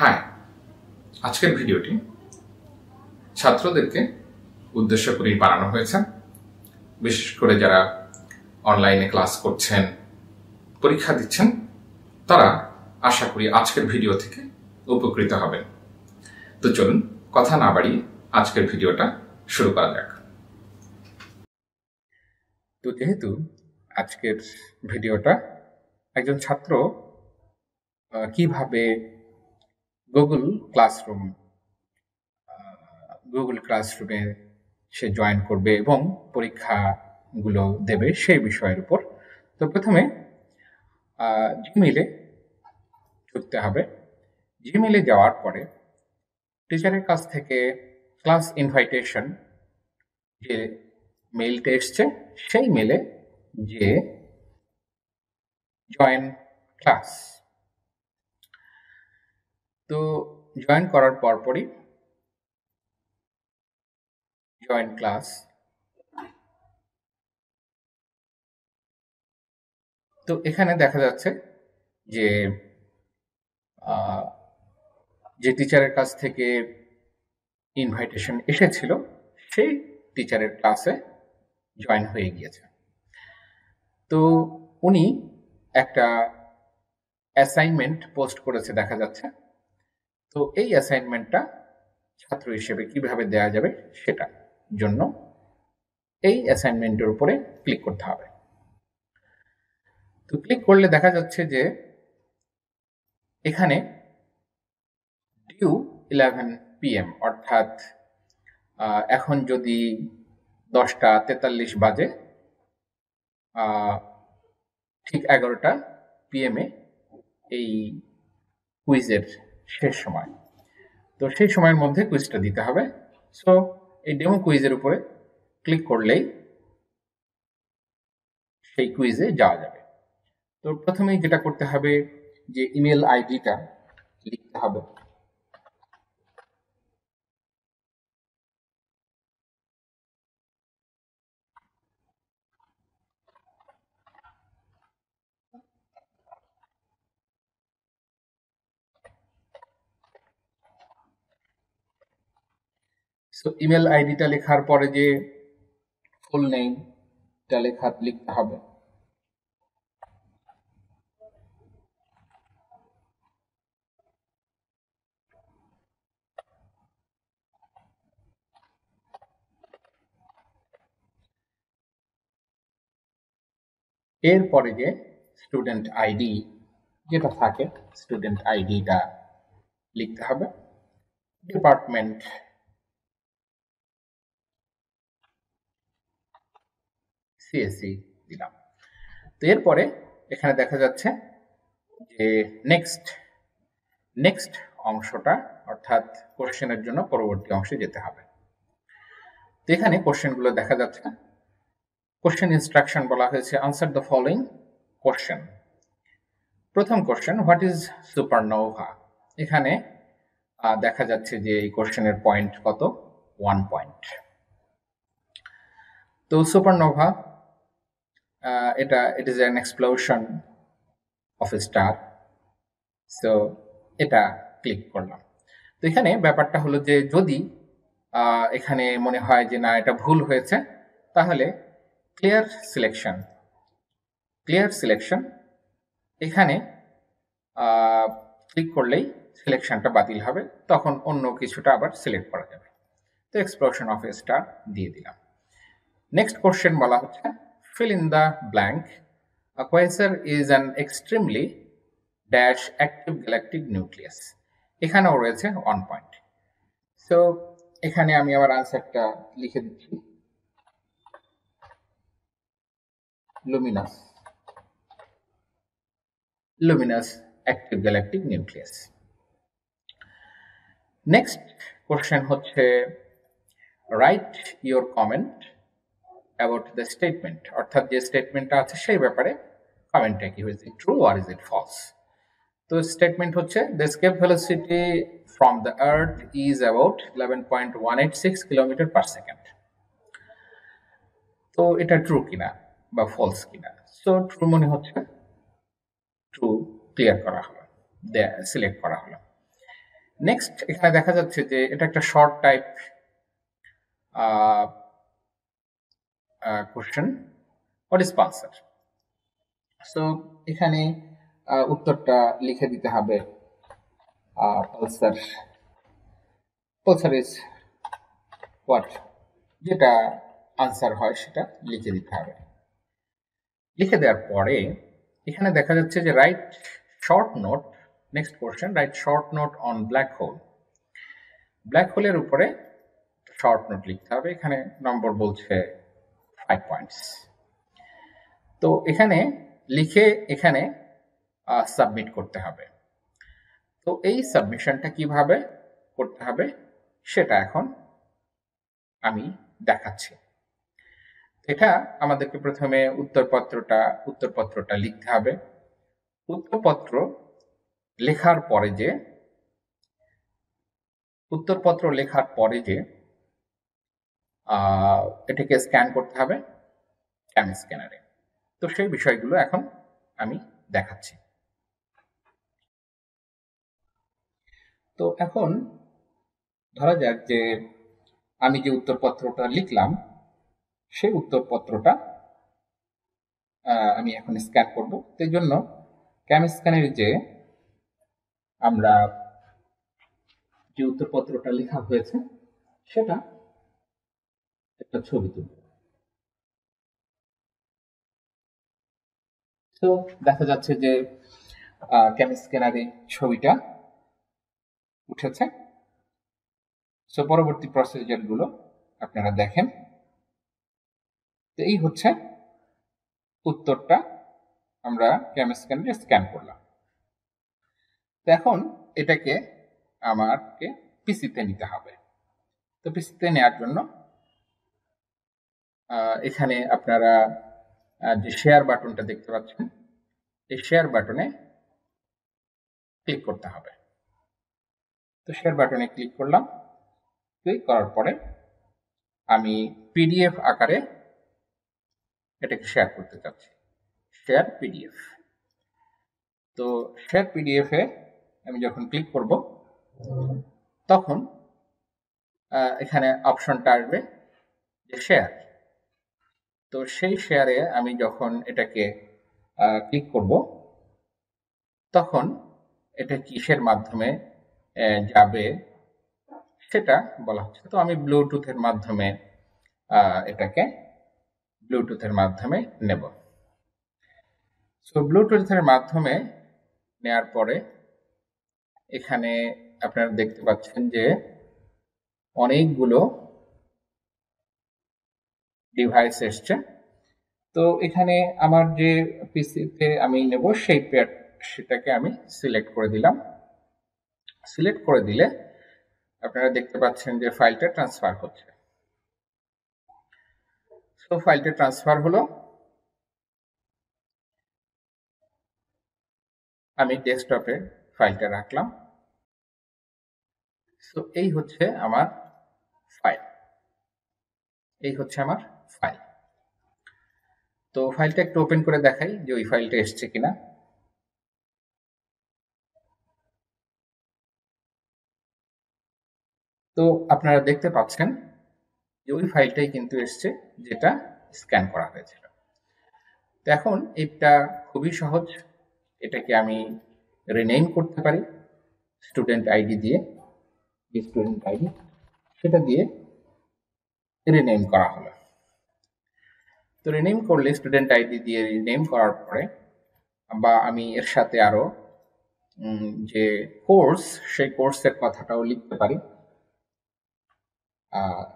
হ্যাঁ আজকের ভিডিওটি ছাত্রদেরকে উদ্দেশ্য করেই বানানো হয়েছে বিশেষ করে যারা অনলাইনে ক্লাস করছেন পরীক্ষা দিচ্ছেন তারা আশা করি আজকের ভিডিও থেকে উপকৃত হবেন তো চলুন কথা না বাড়িয়ে আজকের ভিডিওটা শুরু করা যাক তো যেহেতু আজকের ভিডিওটা একজন ছাত্র কিভাবে গুগল ক্লাসরুম গুগল ক্লাসরুমে সে জয়েন করবে এবং পরীক্ষাগুলো দেবে সেই বিষয়ের উপর তো প্রথমে জিমেলে ঢুকতে হবে জিমেলে যাওয়ার পরে টিচারের কাছ থেকে ক্লাস ইনভাইটেশন যে মেলটা এসছে সেই মেলে যে জয়েন ক্লাস তো জয়েন করার পরপরই জয়েন ক্লাস তো এখানে দেখা যাচ্ছে যে যে টিচারের কাছ থেকে ইনভাইটেশন এসেছিল সেই টিচারের ক্লাসে জয়েন হয়ে গিয়েছে তো উনি একটা অ্যাসাইনমেন্ট পোস্ট করেছে দেখা যাচ্ছে তো এই অ্যাসাইনমেন্টটা ছাত্র হিসেবে কিভাবে দেয়া যাবে সেটা জন্য এই অ্যাসাইনমেন্টের উপরে ক্লিক করতে হবে তো ক্লিক করলে দেখা যাচ্ছে যে এখানে ডিউ ইলেভেন পিএম অর্থাৎ এখন যদি দশটা তেতাল্লিশ বাজে ঠিক এগারোটা পিএমে এই কুইজের শেষ সময় তো সেই সময়ের মধ্যে কুইজটা দিতে হবে সো এই ডেমো কুইজের উপরে ক্লিক করলেই সেই কুইজে যাওয়া যাবে তো প্রথমেই যেটা করতে হবে যে ইমেল আইডিটা লিখতে হবে সো ইমেল আইডিটা লেখার পরে যে ফুল নেমটা লেখা লিখতে হবে এরপরে যে স্টুডেন্ট আইডি যেটা থাকে স্টুডেন্ট আইডিটা লিখতে হবে ডিপার্টমেন্ট সিএসি e দিলাম তো এরপরে এখানে দেখা যাচ্ছে যে নেক্সট নেক্সট অংশটা অর্থাৎ কোশ্চেনের জন্য পরবর্তী অংশে যেতে হবে তো এখানে কোশ্চেনগুলো দেখা যাচ্ছে কোশ্চেন ইনস্ট্রাকশন বলা হয়েছে আনসার দ্য ফলোইং কোশ্চেন প্রথম কোশ্চেন হোয়াট ইজ সুপারনোভা এখানে দেখা যাচ্ছে যে এই কোশ্চেনের পয়েন্ট কত ওয়ান পয়েন্ট তো supernova uh, it, uh, it is an explosion of a star so এটা ক্লিক করলাম তো এখানে ব্যাপারটা হলো যে যদি এখানে মনে হয় যে না এটা ভুল হয়েছে তাহলে ক্লিয়ার সিলেকশন ক্লিয়ার সিলেকশন এখানে ক্লিক করলেই সিলেকশনটা বাতিল হবে তখন অন্য কিছুটা আবার সিলেক্ট করা যাবে তো এক্সপ্লোশন অফ এ স্টার দিয়ে দিলাম নেক্সট কোশ্চেন বলা হচ্ছে fill in the blank. Quasar is an extremely dash active galactic nucleus. এখানেও রয়েছে ওয়ান পয়েন্ট সো এখানে আমি আমার আনসারটা লিখে দিচ্ছি luminous luminous active galactic nucleus next question হচ্ছে write your comment about the statement অর্থাৎ যে স্টেটমেন্টটা আছে সেই ব্যাপারে কমেন্টটা কি হয়েছে ট্রু আর ইজ ইট ফলস তো স্টেটমেন্ট হচ্ছে the escape velocity from the earth is about eleven point one eight six kilometre per second তো এটা ট্রু কিনা বা ফলস কিনা সো ট্রু মনে হচ্ছে ট্রু ক্লিয়ার করা হলো সিলেক্ট করা হলো নেক্সট এখানে দেখা যাচ্ছে যে এটা একটা short type ah uh, question what is pulsar so এখানে উত্তরটা লিখে দিতে হবে pulsar pulsar is what যেটা আনসার হয় সেটা লিখে দিতে হবে লিখে দেওয়ার পরে এখানে দেখা যাচ্ছে যে write short note next question write short note on black hole black হোলের উপরে শর্ট নোট লিখতে হবে এখানে নম্বর বলছে ফাইভ পয়েন্টস তো এখানে লিখে এখানে সাবমিট করতে হবে তো এই সাবমিশনটা কিভাবে করতে হবে সেটা এখন আমি দেখাচ্ছি এটা আমাদেরকে প্রথমে উত্তরপত্রটা উত্তরপত্রটা লিখতে হবে উত্তরপত্র লেখার পরে যে উত্তরপত্র লেখার পরে যে এটাকে স্ক্যান করতে হবে ক্যাম স্ক্যানারে তো সেই বিষয়গুলো এখন আমি দেখাচ্ছি তো এখন ধরা যাক যে আমি যে উত্তরপত্রটা লিখলাম সেই উত্তরপত্রটা আমি এখন স্ক্যান করব তো এই জন্য ক্যাম স্ক্যানের যে আমরা যে উত্তরপত্রটা লেখা হয়েছে সেটা একটা ছবি তুলব তো দেখা যাচ্ছে যে ক্যাম স্ক্যানারে ছবিটা উঠেছে সো পরবর্তী গুলো আপনারা দেখেন তো এই হচ্ছে উত্তরটা আমরা ক্যাম স্ক্যানারে স্ক্যান করলাম এখন এটাকে আমাকে পিসিতে নিতে হবে তো পিসিতে নেওয়ার জন্য এখানে আপনারা যে শেয়ার বাটনটা দেখতে পাচ্ছেন এই শেয়ার বাটনে ক্লিক করতে হবে তো শেয়ার বাটনে ক্লিক করলাম ক্লিক করার পরে আমি পিডিএফ আকারে এটাকে শেয়ার করতে চাচ্ছি শেয়ার পিডিএফ তো শেয়ার পিডিএফে আমি যখন ক্লিক করব তখন এখানে অপশনটা আসবে যে শেয়ার তো সেই শেয়ারে আমি যখন এটাকে ক্লিক করব তখন এটা কিসের মাধ্যমে যাবে সেটা বলা হচ্ছে তো আমি ব্লুটুথের মাধ্যমে এটাকে ব্লুটুথের মাধ্যমে নেব সো ব্লুটুথের মাধ্যমে নেয়ার পরে এখানে আপনারা দেখতে পাচ্ছেন যে অনেকগুলো ডিভাইস এসছে তো এখানে আমার যে পিসিতে আমি নেব সেই পেয়ার সেটাকে আমি সিলেক্ট করে দিলাম সিলেক্ট করে দিলে আপনারা দেখতে পাচ্ছেন যে ফাইলটা ট্রান্সফার হচ্ছে তো ফাইলটা ট্রান্সফার হলো আমি ডেস্কটপে ফাইলটা রাখলাম তো এই হচ্ছে আমার ফাইল এই হচ্ছে আমার ফাইল তো ফাইলটা একটু ওপেন করে দেখাই যে ওই ফাইলটা এসছে কিনা তো আপনারা দেখতে পাচ্ছেন যে ওই ফাইলটাই কিন্তু এসছে যেটা স্ক্যান করা হয়েছিল তো এখন এটা খুবই সহজ এটাকে আমি রিনেম করতে পারি স্টুডেন্ট আইডি দিয়ে স্টুডেন্ট আইডি সেটা দিয়ে রিনেম করা হলো তো রিনেম করলে স্টুডেন্ট আইডি দিয়ে রিনেম করার পরে বা আমি এর সাথে আরও যে কোর্স সেই কোর্সের কথাটাও লিখতে পারি আর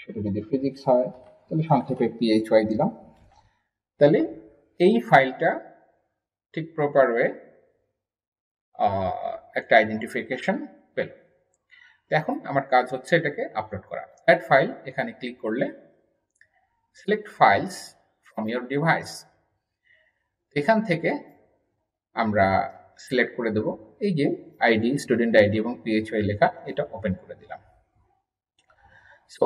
সেটা যদি ফিজিক্স হয় তাহলে সংক্ষেপে পিএইচ ওয়াই দিলাম তাহলে এই ফাইলটা ঠিক প্রপার ওয়ে একটা আইডেন্টিফিকেশন পেল এখন আমার কাজ হচ্ছে এটাকে আপলোড করা অ্যাড ফাইল এখানে ক্লিক করলে select files from your device এখান থেকে আমরা সিলেক্ট করে দেব এই যে আইডি স্টুডেন্ট আইডি এবং পিএইচওয়াই লেখা এটা ওপেন করে দিলাম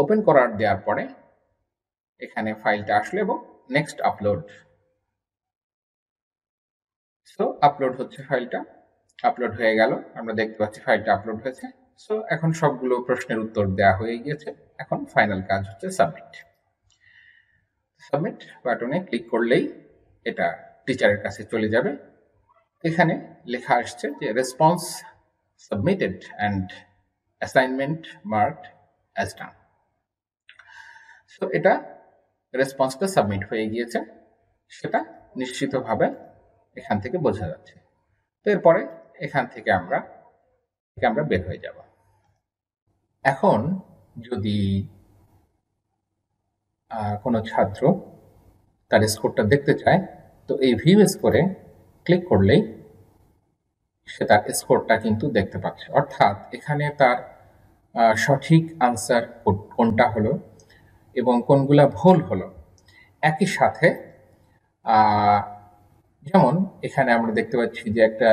ওপেন করার দেওয়ার পরে এখানে ফাইলটা আসলো এবং নেক্সট আপলোড সো আপলোড হচ্ছে ফাইলটা আপলোড হয়ে গেল আমরা দেখতে পাচ্ছি ফাইলটা আপলোড হয়েছে সো এখন সবগুলো প্রশ্নের উত্তর দেওয়া হয়ে গিয়েছে এখন ফাইনাল কাজ হচ্ছে সাবমিট সাবমিট বাটনে ক্লিক করলেই এটা টিচারের কাছে চলে যাবে এখানে লেখা আসছে যে response submitted and assignment mark as done so এটা রেসপন্সটা সাবমিট হয়ে গিয়েছে সেটা নিশ্চিতভাবে এখান থেকে বোঝা যাচ্ছে তো এরপরে এখান থেকে আমরা আমরা বের হয়ে যাব এখন যদি কোনো ছাত্র তার স্কোরটা দেখতে চায় তো এই ভিউ স্কোরে ক্লিক করলেই সে তার স্কোরটা কিন্তু দেখতে পাচ্ছে অর্থাৎ এখানে তার সঠিক আনসার কোনটা হলো এবং কোনগুলা ভুল হলো একই সাথে যেমন এখানে আমরা দেখতে পাচ্ছি যে একটা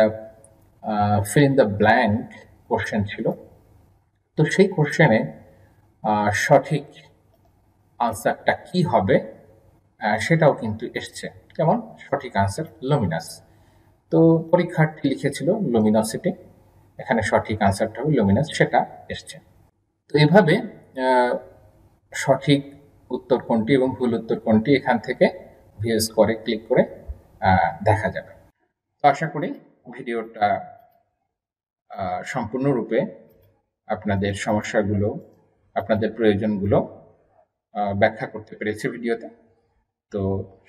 fill in the blank question ছিল তো সেই কোশ্চেনে সঠিক আনসারটা কি হবে সেটাও কিন্তু এসছে যেমন সঠিক আনসার লোমিনাস তো পরীক্ষার্থী লিখেছিল লোমিনাসিটি এখানে সঠিক আনসারটা হবে লোমিনাস সেটা এসছে তো এভাবে সঠিক উত্তর কোনটি এবং ভুল উত্তর কোনটি এখান থেকে ভিএস করে ক্লিক করে দেখা যাবে তো আশা করি ভিডিওটা সম্পূর্ণরূপে আপনাদের সমস্যাগুলো আপনাদের প্রয়োজনগুলো ব্যাখ্যা করতে পেরেছি ভিডিওতে তো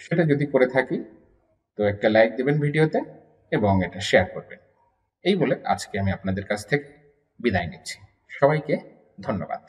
সেটা যদি করে থাকি তো একটা লাইক দেবেন ভিডিওতে এবং এটা শেয়ার করবেন এই বলে আজকে আমি আপনাদের কাছ থেকে বিদায় নিচ্ছি সবাইকে ধন্যবাদ